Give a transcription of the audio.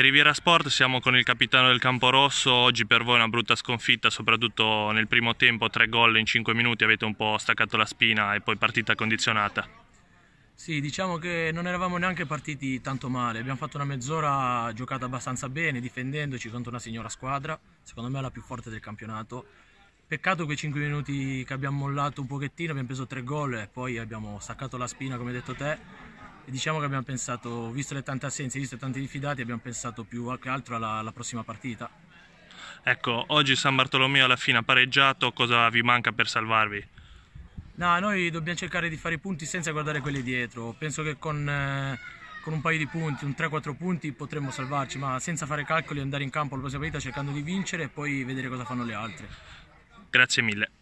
Per Riviera Sport siamo con il capitano del Rosso, oggi per voi una brutta sconfitta, soprattutto nel primo tempo, tre gol in cinque minuti, avete un po' staccato la spina e poi partita condizionata. Sì, diciamo che non eravamo neanche partiti tanto male, abbiamo fatto una mezz'ora giocata abbastanza bene, difendendoci contro una signora squadra, secondo me la più forte del campionato. Peccato quei cinque minuti che abbiamo mollato un pochettino, abbiamo preso tre gol e poi abbiamo staccato la spina come hai detto te e diciamo che abbiamo pensato, visto le tante assenze, visto tanti diffidati, abbiamo pensato più che altro alla, alla prossima partita. Ecco, oggi San Bartolomeo alla fine ha pareggiato, cosa vi manca per salvarvi? No, noi dobbiamo cercare di fare i punti senza guardare quelli dietro. Penso che con, eh, con un paio di punti, un 3-4 punti, potremmo salvarci, ma senza fare calcoli andare in campo la prossima partita cercando di vincere e poi vedere cosa fanno le altre. Grazie mille.